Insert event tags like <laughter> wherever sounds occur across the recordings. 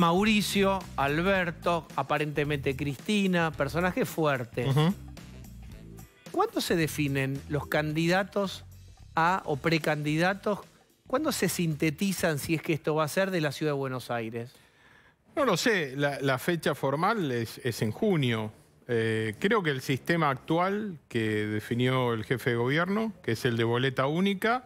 Mauricio, Alberto, aparentemente Cristina, personaje fuerte. ¿Cuándo se definen los candidatos a o precandidatos? ¿Cuándo se sintetizan, si es que esto va a ser, de la ciudad de Buenos Aires? No lo sé, la, fecha formal es, en junio. Eh, creo que el sistema actual que definió el jefe de gobierno, que es el de boleta única,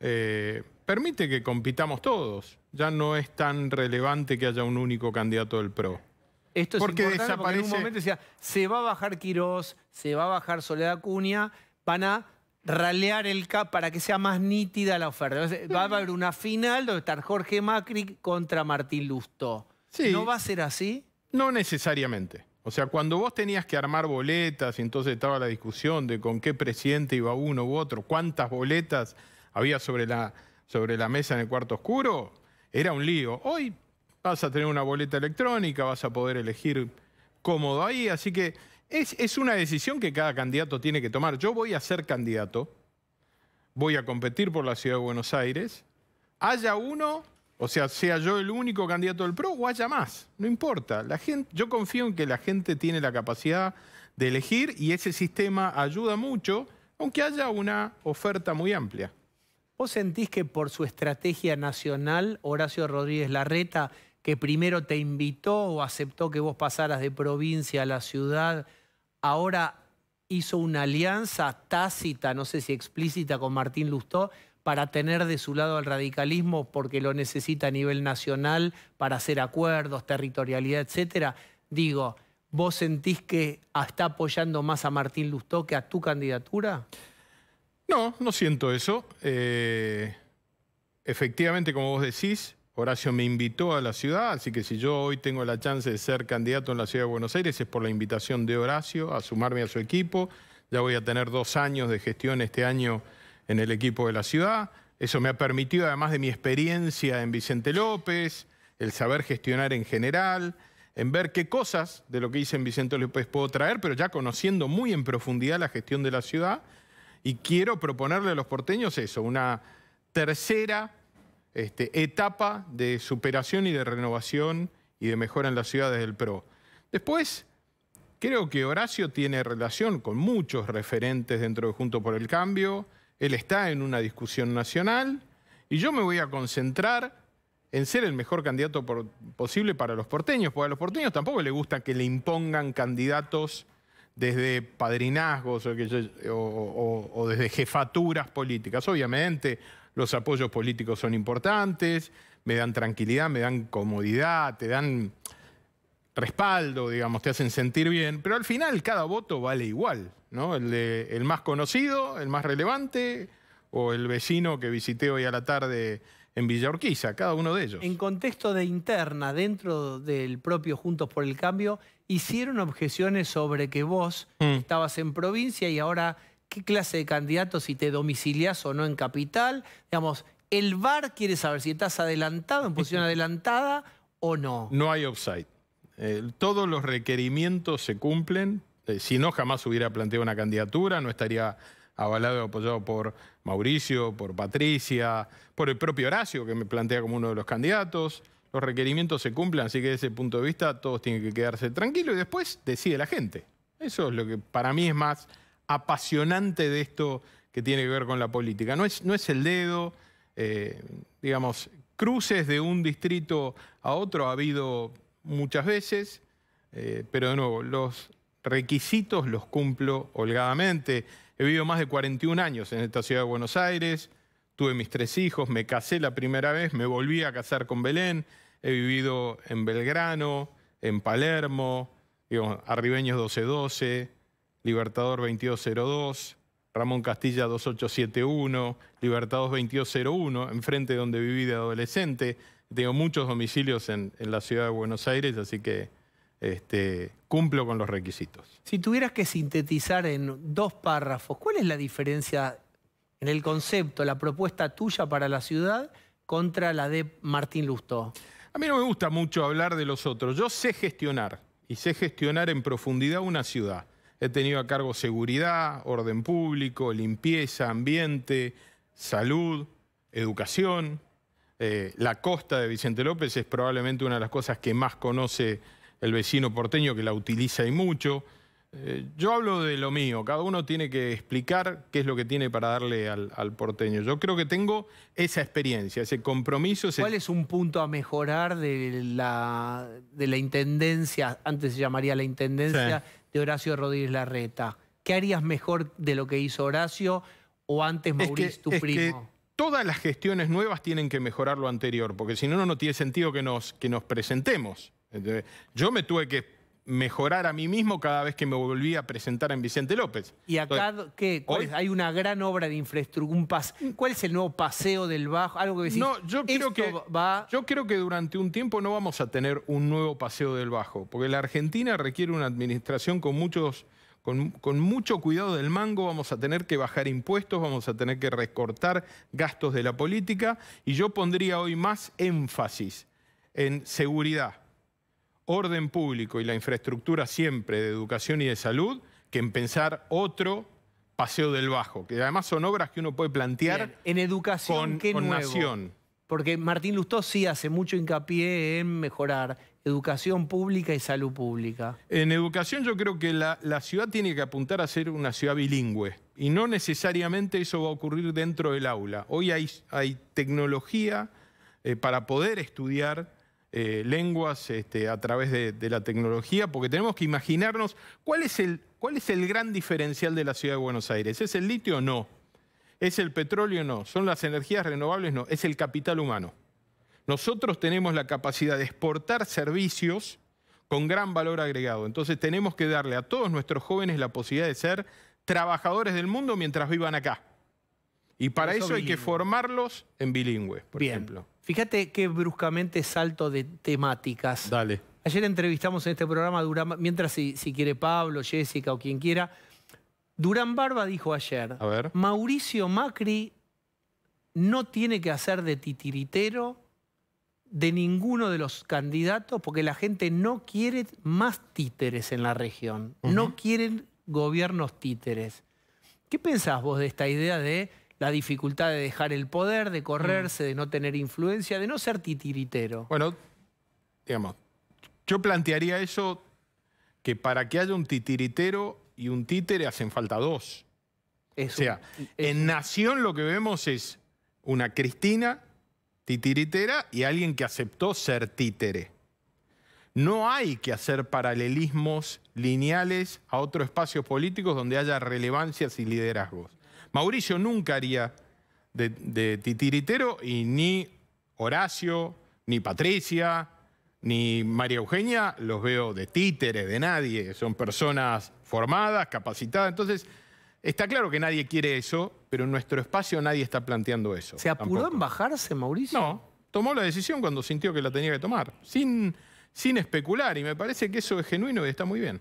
eh, permite que compitamos todos. Ya no es tan relevante que haya un único candidato del PRO. Esto es porque importante en un momento decía, se va a bajar Quirós, se va a bajar Soledad Acuña, van a ralear el CAP para que sea más nítida la oferta. va a haber una final donde estar Jorge Macri contra Martín Lusto. ¿No va a ser así? No necesariamente. O sea, cuando vos tenías que armar boletas y entonces estaba la discusión de con qué presidente iba uno u otro, cuántas boletas había sobre la, sobre la mesa en el cuarto oscuro, era un lío. Hoy vas a tener una boleta electrónica, vas a poder elegir cómodo ahí, así que es, es una decisión que cada candidato tiene que tomar. Yo voy a ser candidato, voy a competir por la ciudad de Buenos Aires, haya uno, o sea, sea yo el único candidato del PRO o haya más, no importa. La gente, yo confío en que la gente tiene la capacidad de elegir y ese sistema ayuda mucho, aunque haya una oferta muy amplia. ¿Vos sentís que por su estrategia nacional, Horacio Rodríguez Larreta, que primero te invitó o aceptó que vos pasaras de provincia a la ciudad, ahora hizo una alianza tácita, no sé si explícita, con Martín Lustó para tener de su lado al radicalismo porque lo necesita a nivel nacional para hacer acuerdos, territorialidad, etcétera? Digo, ¿vos sentís que está apoyando más a Martín Lustó que a tu candidatura? No, no siento eso. Eh, efectivamente, como vos decís, Horacio me invitó a la ciudad, así que si yo hoy tengo la chance de ser candidato en la ciudad de Buenos Aires es por la invitación de Horacio a sumarme a su equipo. Ya voy a tener dos años de gestión este año en el equipo de la ciudad. Eso me ha permitido, además de mi experiencia en Vicente López, el saber gestionar en general, en ver qué cosas de lo que hice en Vicente López puedo traer, pero ya conociendo muy en profundidad la gestión de la ciudad y quiero proponerle a los porteños eso, una tercera este, etapa de superación y de renovación y de mejora en las ciudades del PRO. Después, creo que Horacio tiene relación con muchos referentes dentro de Junto por el Cambio, él está en una discusión nacional y yo me voy a concentrar en ser el mejor candidato posible para los porteños, porque a los porteños tampoco les gusta que le impongan candidatos desde padrinazgos o, desde jefaturas políticas. Obviamente los apoyos políticos son importantes, me dan tranquilidad, me dan comodidad, te dan respaldo, digamos, te hacen sentir bien, pero al final cada voto vale igual, ¿no? El, el más conocido, el más relevante, o el vecino que visité hoy a la tarde en Villa cada uno de ellos. En contexto de interna, dentro del propio Juntos por el Cambio, hicieron objeciones sobre que vos mm. estabas en provincia y ahora qué clase de candidato, si te domiciliás o no en capital. Digamos, el VAR quiere saber si estás adelantado, en posición <laughs> adelantada o no. No hay offside. todos los requerimientos se cumplen. Eh, si no, jamás hubiera planteado una candidatura, no estaría avalado y apoyado por Mauricio, por Patricia, por el propio Horacio, que me plantea como uno de los candidatos. Los requerimientos se cumplan, así que desde ese punto de vista todos tienen que quedarse tranquilos y después decide la gente. Eso es lo que para mí es más apasionante de esto que tiene que ver con la política. No es, no es el dedo, eh, digamos, cruces de un distrito a otro ha habido muchas veces, eh, pero de nuevo, los requisitos los cumplo holgadamente. He vivido más de 41 años en esta ciudad de Buenos Aires, tuve mis tres hijos, me casé la primera vez, me volví a casar con Belén, he vivido en Belgrano, en Palermo, Arribeños 1212, Libertador 2202, Ramón Castilla 2871, Libertador 2201, enfrente de donde viví de adolescente. Tengo muchos domicilios en la ciudad de Buenos Aires, así que este, cumplo con los requisitos. Si tuvieras que sintetizar en dos párrafos, ¿cuál es la diferencia en el concepto, la propuesta tuya para la ciudad contra la de Martín Lustó? A mí no me gusta mucho hablar de los otros. Yo sé gestionar y sé gestionar en profundidad una ciudad. He tenido a cargo seguridad, orden público, limpieza, ambiente, salud, educación. Eh, la costa de Vicente López es probablemente una de las cosas que más conoce el vecino porteño que la utiliza y mucho. Eh, yo hablo de lo mío, cada uno tiene que explicar qué es lo que tiene para darle al, porteño. Yo creo que tengo esa experiencia, ese compromiso. ¿Cuál es un punto a mejorar de la, de la intendencia, antes se llamaría la intendencia, de Horacio Rodríguez Larreta? ¿Qué harías mejor de lo que hizo Horacio o antes Mauricio, tu primo? todas las gestiones nuevas tienen que mejorar lo anterior, porque si no, no tiene sentido que nos, que nos presentemos yo me tuve que mejorar a mí mismo cada vez que me volví a presentar en Vicente López. ¿Y acá hay una gran obra de infraestructura? ¿Cuál es el nuevo paseo del Bajo? Algo que decís, no, yo creo que, yo creo que durante un tiempo no vamos a tener un nuevo paseo del Bajo, porque la Argentina requiere una administración con muchos... con, mucho cuidado del mango, vamos a tener que bajar impuestos, vamos a tener que recortar gastos de la política y yo pondría hoy más énfasis en seguridad, orden público y la infraestructura siempre de educación y de salud que en pensar otro paseo del bajo, que además son obras que uno puede plantear en educación con, ¿qué nuevo? Porque Martín Lustó sí hace mucho hincapié en mejorar educación pública y salud pública. En educación yo creo que la, ciudad tiene que apuntar a ser una ciudad bilingüe y no necesariamente eso va a ocurrir dentro del aula. Hoy hay, hay tecnología eh, para poder estudiar eh, lenguas este, a través de, la tecnología, porque tenemos que imaginarnos cuál es, el, cuál es el gran diferencial de la ciudad de Buenos Aires. ¿Es el litio no? ¿Es el petróleo no? ¿Son las energías renovables? No, es el capital humano. Nosotros tenemos la capacidad de exportar servicios con gran valor agregado. Entonces tenemos que darle a todos nuestros jóvenes la posibilidad de ser trabajadores del mundo mientras vivan acá. Y para eso, hay que formarlos en bilingüe, por ejemplo. Fíjate qué bruscamente salto de temáticas. Dale. Ayer entrevistamos en este programa Durán, mientras si, quiere Pablo, Jessica o quien quiera. Durán Barba dijo ayer, a ver. Mauricio Macri no tiene que hacer de titiritero de ninguno de los candidatos porque la gente no quiere más títeres en la región. No quieren gobiernos títeres. ¿Qué pensás vos de esta idea de la dificultad de dejar el poder, de correrse, mm. de no tener influencia, de no ser titiritero. Bueno, digamos, yo plantearía eso, que para que haya un titiritero y un títere hacen falta dos. o sea, en Nación lo que vemos es una Cristina titiritera y alguien que aceptó ser títere. No hay que hacer paralelismos lineales a otros espacios políticos donde haya relevancias y liderazgos. Mauricio nunca haría de, titiritero y ni Horacio, ni Patricia, ni María Eugenia los veo de títeres, de nadie. Son personas formadas, capacitadas. Entonces, está claro que nadie quiere eso, pero en nuestro espacio nadie está planteando eso. ¿Se apuró en bajarse, Mauricio? No, tomó la decisión cuando sintió que la tenía que tomar, sin, sin especular. Y me parece que eso es genuino y está muy bien.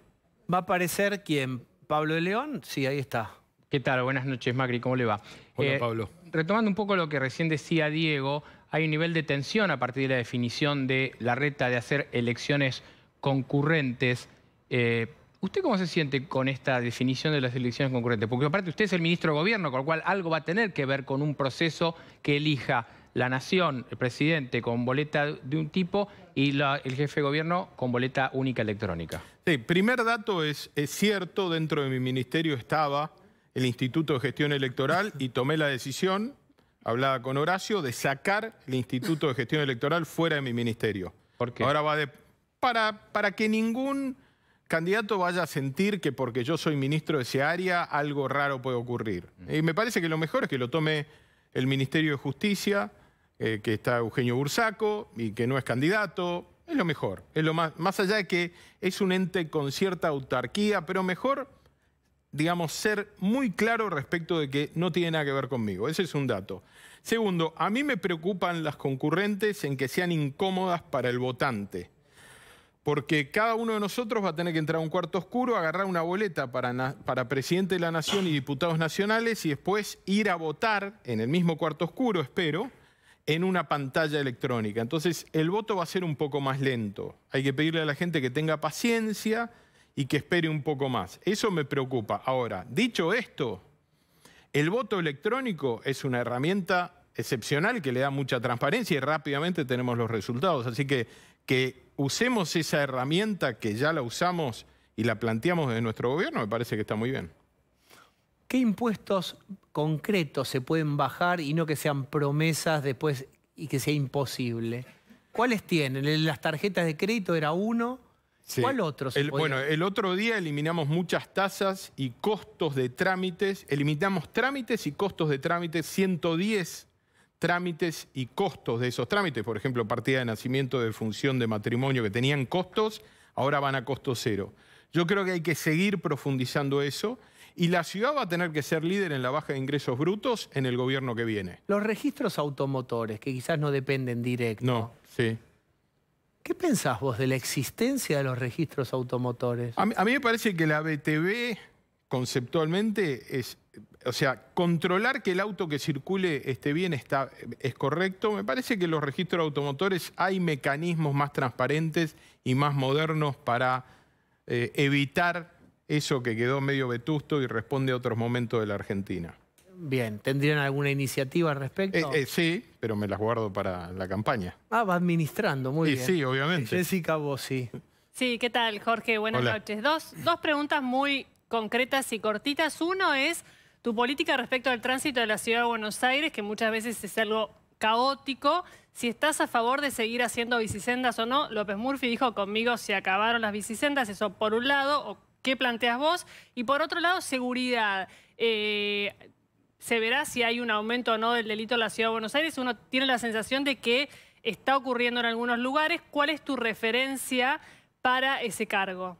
Va a aparecer quién? Pablo de León, sí, ahí está. ¿Qué tal? Buenas noches, Macri. ¿Cómo le va? Hola, eh, Pablo. Retomando un poco lo que recién decía Diego, hay un nivel de tensión a partir de la definición de la reta de hacer elecciones concurrentes. Eh, ¿Usted cómo se siente con esta definición de las elecciones concurrentes? Porque aparte usted es el ministro de Gobierno, con lo cual algo va a tener que ver con un proceso que elija la nación, el presidente, con boleta de un tipo y el jefe de gobierno con boleta única electrónica. Sí, primer dato es cierto, dentro de mi ministerio estaba el Instituto de Gestión Electoral y tomé la decisión, hablaba con Horacio, de sacar el Instituto de Gestión Electoral fuera de mi ministerio. ¿Por Ahora va de... Para, para que ningún candidato vaya a sentir que porque yo soy ministro de ese área algo raro puede ocurrir. Mm. Y me parece que lo mejor es que lo tome el Ministerio de Justicia, eh, que está Eugenio Bursaco y que no es candidato. Es lo mejor. Es lo más, más allá de que es un ente con cierta autarquía, pero mejor digamos, ser muy claro respecto de que no tiene nada que ver conmigo. Ese es un dato. Segundo, a mí me preocupan las concurrentes en que sean incómodas para el votante. Porque cada uno de nosotros va a tener que entrar a un cuarto oscuro, agarrar una boleta para, presidente de la Nación y diputados nacionales y después ir a votar en el mismo cuarto oscuro, espero, en una pantalla electrónica. Entonces, el voto va a ser un poco más lento. Hay que pedirle a la gente que tenga paciencia, y que espere un poco más. Eso me preocupa. Ahora, dicho esto, el voto electrónico es una herramienta excepcional que le da mucha transparencia y rápidamente tenemos los resultados. Así que que usemos esa herramienta que ya la usamos y la planteamos desde nuestro gobierno, me parece que está muy bien. ¿Qué impuestos concretos se pueden bajar y no que sean promesas después y que sea imposible? ¿Cuáles tienen? Las tarjetas de crédito era uno. ¿Cuál otro? Bueno, el otro día eliminamos muchas tasas y costos de trámites. Eliminamos trámites y costos de trámites, 110 trámites y costos de esos trámites. Por ejemplo, partida de nacimiento, de función, de matrimonio, que tenían costos, ahora van a costo cero. Yo creo que hay que seguir profundizando eso. Y la ciudad va a tener que ser líder en la baja de ingresos brutos en el gobierno que viene. Los registros automotores, que quizás no dependen directo. No, sí. ¿Qué pensás vos de la existencia de los registros automotores? A mí, me parece que la BTV conceptualmente es, o sea, controlar que el auto que circule esté bien está, es correcto. Me parece que los registros automotores hay mecanismos más transparentes y más modernos para eh, evitar eso que quedó medio vetusto y responde a otros momentos de la Argentina. Bien, ¿tendrían alguna iniciativa al respecto? Eh, eh, sí, pero me las guardo para la campaña. Ah, va administrando, muy bien. Sí, obviamente. Jessica, vos sí. Sí, ¿qué tal, Jorge? Buenas noches. Dos, dos preguntas muy concretas y cortitas. Uno es tu política respecto al tránsito de la Ciudad de Buenos Aires, que muchas veces es algo caótico. Si estás a favor de seguir haciendo bicisendas o no, López Murphy dijo, conmigo se acabaron las bicisendas, eso por un lado, o qué planteas vos. Y por otro lado, seguridad. Eh, se verá si hay un aumento o no del delito en la Ciudad de Buenos Aires. Uno tiene la sensación de que está ocurriendo en algunos lugares. ¿Cuál es tu referencia para ese cargo?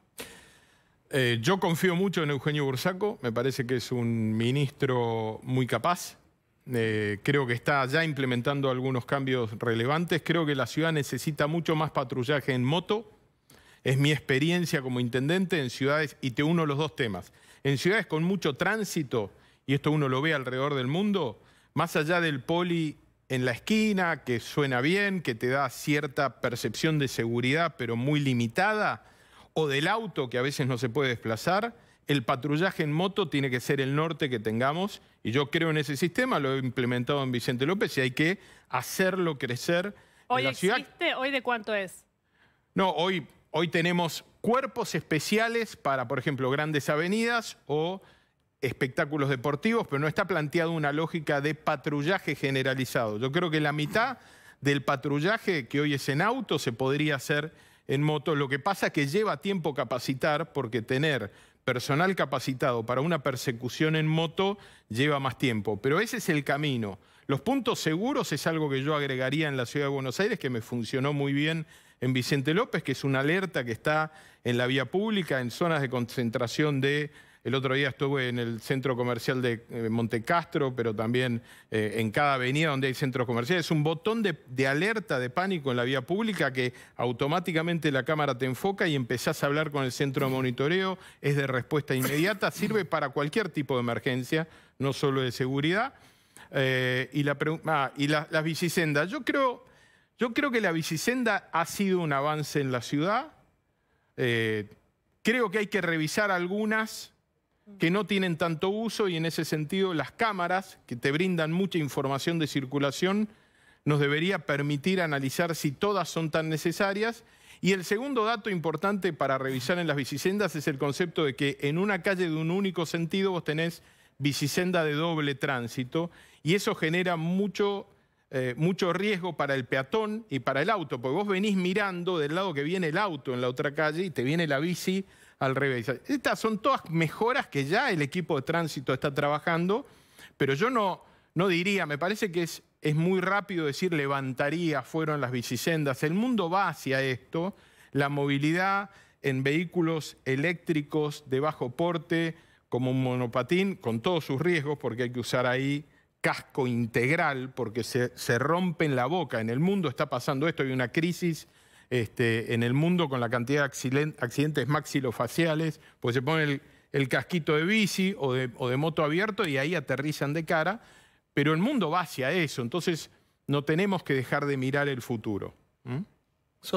Eh, yo confío mucho en Eugenio Bursaco, me parece que es un ministro muy capaz. Eh, creo que está ya implementando algunos cambios relevantes. Creo que la ciudad necesita mucho más patrullaje en moto. Es mi experiencia como intendente en ciudades, y te uno los dos temas. En ciudades con mucho tránsito, y esto uno lo ve alrededor del mundo, más allá del poli en la esquina, que suena bien, que te da cierta percepción de seguridad, pero muy limitada, o del auto, que a veces no se puede desplazar, el patrullaje en moto tiene que ser el norte que tengamos, y yo creo en ese sistema, lo he implementado en Vicente López, y hay que hacerlo crecer hoy en la ¿Hoy de cuánto es? No, hoy, hoy tenemos cuerpos especiales para, por ejemplo, grandes avenidas o espectáculos deportivos, pero no está planteada una lógica de patrullaje generalizado. Yo creo que la mitad del patrullaje que hoy es en auto se podría hacer en moto. Lo que pasa es que lleva tiempo capacitar porque tener personal capacitado para una persecución en moto lleva más tiempo. Pero ese es el camino. Los puntos seguros es algo que yo agregaría en la ciudad de Buenos Aires, que me funcionó muy bien en Vicente López, que es una alerta que está en la vía pública, en zonas de concentración de el otro día estuve en el centro comercial de eh, Montecastro, pero también eh, en cada avenida donde hay centros comerciales. Es un botón de, alerta, de pánico en la vía pública que automáticamente la cámara te enfoca y empezás a hablar con el centro de monitoreo. Es de respuesta inmediata, sirve para cualquier tipo de emergencia, no solo de seguridad. Eh, ah, y la las bicisendas. Yo creo, yo creo que la bicisenda ha sido un avance en la ciudad. creo que hay que revisar algunas que no tienen tanto uso y en ese sentido las cámaras, que te brindan mucha información de circulación, nos debería permitir analizar si todas son tan necesarias. Y el segundo dato importante para revisar en las bicisendas es el concepto de que en una calle de un único sentido vos tenés bicisenda de doble tránsito y eso genera mucho, eh, mucho riesgo para el peatón y para el auto, porque vos venís mirando del lado que viene el auto en la otra calle y te viene la bici al revés. Estas son todas mejoras que ya el equipo de tránsito está trabajando, pero yo no, no diría, me parece que es, es muy rápido decir levantaría, fueron las bicisendas. El mundo va hacia esto, la movilidad en vehículos eléctricos de bajo porte, como un monopatín, con todos sus riesgos, porque hay que usar ahí casco integral, porque se, se rompe en la boca. En el mundo está pasando esto, hay una crisis este, en el mundo con la cantidad de accidentes maxilofaciales, pues se pone el, casquito de bici o de, moto abierto y ahí aterrizan de cara, pero el mundo va hacia eso, entonces no tenemos que dejar de mirar el futuro. sos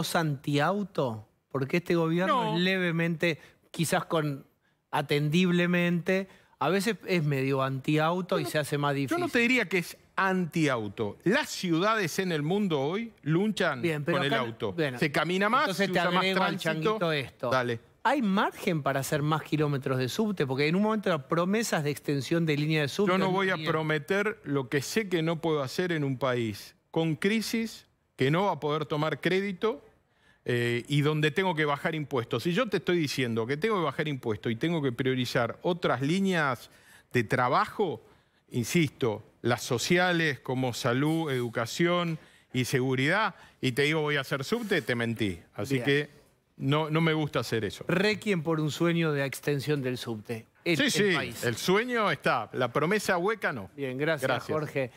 ¿Sos antiauto? Porque este gobierno es levemente, quizás con atendiblemente, a veces es medio antiauto y se hace más difícil. Yo no te diría que es antiauto. Las ciudades en el mundo hoy luchan con el auto. se camina más, se usa más tránsito. esto. ¿Hay margen para hacer más kilómetros de subte? Porque en un momento las promesas de extensión de línea de subte... Yo no voy a prometer lo que sé que no puedo hacer en un país con crisis, que no va a poder tomar crédito eh, y donde tengo que bajar impuestos. Si yo te estoy diciendo que tengo que bajar impuestos y tengo que priorizar otras líneas de trabajo insisto, las sociales como salud, educación y seguridad, y te digo voy a hacer subte, te mentí. Así que no, no me gusta hacer eso. Requiem por un sueño de extensión del subte. sí, sí, el sueño está, la promesa hueca no. Bien, gracias. gracias. Jorge.